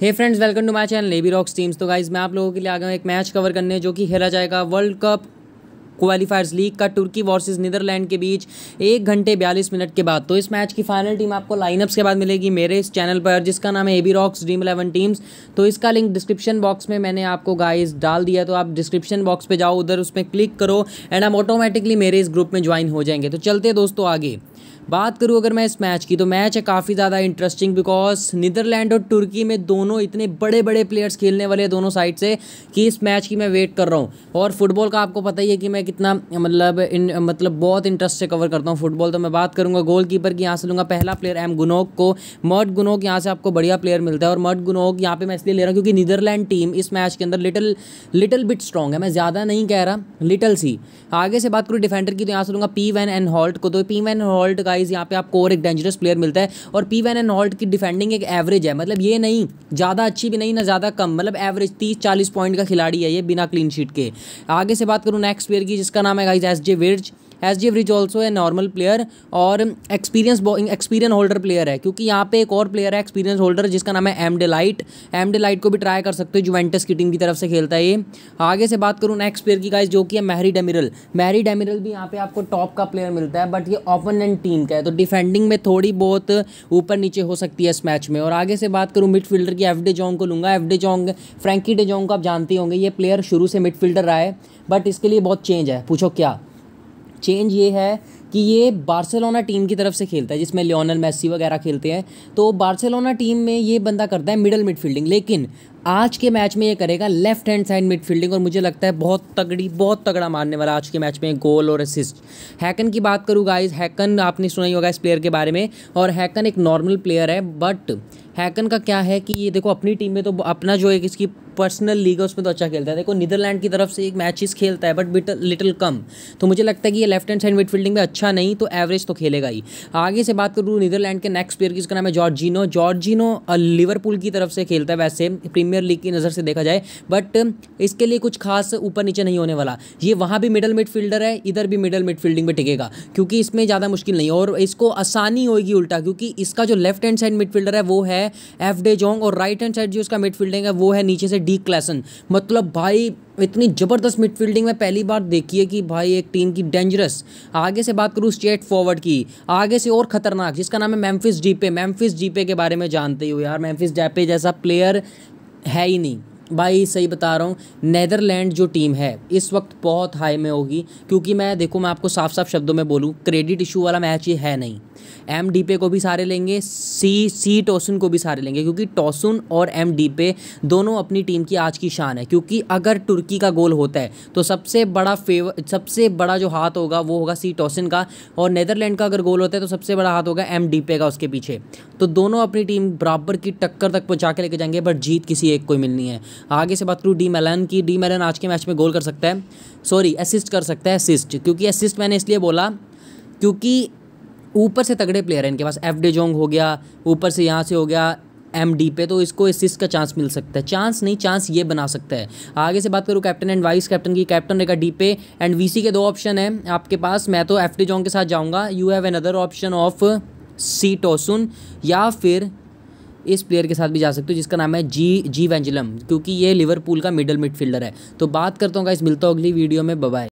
hey friends welcome to my channel AB rocks teams तो guys मैं आप लोगों के लिए आ गया एक मैच कवर करने जो कि खेला जाएगा वर्ल्ड कप क्वालिफायर्स लीग का तुर्की वर्सेस नीदरलैंड के बीच एक घंटे बयालीस मिनट के बाद तो इस मैच की फाइनल टीम आपको लाइनअप्स के बाद मिलेगी मेरे इस चैनल पर जिसका नाम है AB rocks dream eleven teams तो इसका लिंक डिस्क्रिप्शन बॉक्स में मैंने आपको गाइस डाल दिया तो आप डिस्क्रिप्शन बॉक्स पर जाओ उधर उसमें क्लिक करो एंड आप ऑटोमेटिकली मेरे इस ग्रुप में ज्वाइन हो जाएंगे तो चलते दोस्तों आगे बात करूँ अगर मैं इस मैच की तो मैच है काफ़ी ज़्यादा इंटरेस्टिंग बिकॉज नीदरलैंड और तुर्की में दोनों इतने बड़े बड़े प्लेयर्स खेलने वाले दोनों साइड से कि इस मैच की मैं वेट कर रहा हूँ और फुटबॉल का आपको पता ही है कि मैं कितना मतलब इन मतलब बहुत इंटरेस्ट से कवर करता हूँ फुटबॉल तो मैं बात करूँगा गोल कीपर की यहाँ से लूँगा पहला प्लेयर एम गुनोक को मर्ट गुनोक यहाँ से आपको बढ़िया प्लेयर मिलता है और मर्ट गुनोक यहाँ पर मैं इसलिए ले रहा हूँ क्योंकि नीदरलैंड टीम इस मैच के अंदर लिटल लिटल बिट स्ट्रॉन्ग है मैं ज़्यादा नहीं कह रहा लिटल सी आगे से बात करूँ डिफेंडर की तो यहाँ से लूँगा पी वैन एंड हॉल्ट को तो पी वैन हॉल्ट गाइज यहाँ पे आपको और एक डेंजरस प्लेयर मिलता है और पी वैन एंड हॉल्ट की डिफेंडिंग एक एवरेज है मतलब ये नहीं ज़्यादा अच्छी भी नहीं ना ज़्यादा कम मतलब एवरेज तीस चालीस पॉइंट का खिलाड़ी है ये बिना क्लीन शीट के आगे से बात करूँ नेक्स्ट प्लेयर की जिसका नाम है गाइज एस जे विर्ज S G average also a normal player और एक्सपीरियंस एक्सपीरियंस होल्डर प्लेयर है क्योंकि यहाँ पे एक और प्लेयर है एक्सपीरियंस होल्डर जिसका नाम है एम लाइट एम लाइट को भी ट्राई कर सकते हो जुवेंटस की टीम की तरफ से खेलता है ये आगे से बात करूँ नेक्स्ट प्लेयर की गाइज जो कि है मेहरी डेमिरल मेहरी डेमिरल भी यहाँ पे आपको टॉप का प्लेयर मिलता है बट ये ओपोनेंट टीम का है तो डिफेंडिंग में थोड़ी बहुत ऊपर नीचे हो सकती है इस मैच में और आगे से बात करूँ मिडफील्डर की एफ डे जोंग को लूँगा F de Jong Frenkie de Jong को आप जानते होंगे ये प्लेयर शुरू से मिडफील्डर रहा है बट इसके लिए बहुत चेंज है पूछो क्या चेंज ये है कि ये बार्सिलोना टीम की तरफ से खेलता है जिसमें लियोनल मेसी वगैरह खेलते हैं तो बार्सिलोना टीम में ये बंदा करता है मिडल मिडफील्डिंग लेकिन आज के मैच में ये करेगा लेफ्ट हैंड साइड मिडफील्डिंग और मुझे लगता है बहुत तगड़ी बहुत तगड़ा मारने वाला आज के मैच में गोल और असिस्ट हैकन की बात करूँ गाइज हैकन आपने सुना ही होगा इस प्लेयर के बारे में और हैकन एक नॉर्मल प्लेयर है बट हैकन का क्या है कि ये देखो अपनी टीम में तो अपना जो एक इसकी पर्सनल लीग है उसमें तो अच्छा खेलता है देखो नीदरलैंड की तरफ से एक मैचेस खेलता है बट लिटिल कम तो मुझे लगता है कि ये लेफ्ट हैंड साइड मिडफील्डिंग में अच्छा नहीं तो एवरेज तो खेलेगा ही आगे से बात करूँ नीदरलैंड के नेक्स्ट प्लेयर की जिसका नाम है जॉर्जिनो जॉर्जिनो लिवरपूल की तरफ से खेलता है वैसे प्रीमियर लीग की नज़र से देखा जाए बट इसके लिए कुछ खास ऊपर नीचे नहीं होने वाला ये वहाँ भी मिडल मिडफील्डर है इधर भी मिडल मिडफील्डिंग में टिकेगा क्योंकि इसमें ज़्यादा मुश्किल नहीं और इसको आसानी होगी उल्टा क्योंकि इसका जो लेफ्ट हैंड साइड मिडफील्डर है वो है है एफ डे जोंग और राइट हैंड साइड जो उसका मिडफील्डिंग है वो है नीचे से डी क्लैसन मतलब भाई इतनी ज़बरदस्त मिडफील्डिंग में पहली बार देखिए कि भाई एक टीम की डेंजरस आगे से बात करूँ स्ट्रेट फॉरवर्ड की आगे से और ख़तरनाक जिसका नाम है मेम्फिस जीपे मेम्फिस जीपे के बारे में जानते हो यार मेम्फिस जैपे जैसा प्लेयर है ही नहीं भाई सही बता रहा हूँ नैदरलैंड जो टीम है इस वक्त बहुत हाई में होगी क्योंकि मैं देखो मैं आपको साफ साफ शब्दों में बोलूँ क्रेडिट इशू वाला मैच ये है नहीं एम डी पे को भी सारे लेंगे सी सी टोसन को भी सारे लेंगे क्योंकि टोसन और एम डी पे दोनों अपनी टीम की आज की शान है क्योंकि अगर तुर्की का गोल होता है तो सबसे बड़ा फेवर सबसे बड़ा जो हाथ होगा वो होगा सी टोसन का और नैदरलैंड का अगर गोल होता है तो सबसे बड़ा हाथ होगा एम डी पे का उसके पीछे तो दोनों अपनी टीम बराबर की टक्कर तक पहुँचा के लेके जाएंगे बट जीत किसी एक को ही मिलनी है आगे से बात करूँ डी मेलन की डी मैलन आज के मैच में गोल कर सकता है सॉरी असिस्ट कर सकता है असिस्ट क्योंकि असिस्ट मैंने इसलिए बोला क्योंकि ऊपर से तगड़े प्लेयर हैं इनके पास एफ डे जोंग हो गया ऊपर से यहाँ से हो गया एम डी पे तो इसको असिस्ट का चांस मिल सकता है चांस नहीं चांस ये बना सकता है आगे से बात करूँ कैप्टन एंड वाइस कैप्टन की कैप्टन रहेगा डी पे एंड वीसी के दो ऑप्शन हैं आपके पास मैं तो एफ डी जोंग के साथ जाऊँगा you have another option of C Tosun या फिर इस प्लेयर के साथ भी जा सकते हो जिसका नाम है जी जी वेंजलम क्योंकि ये लिवरपूल का मिडल मिडफील्डर है तो बात करता हूँ इस मिलता हूँ अगली वीडियो में बबाई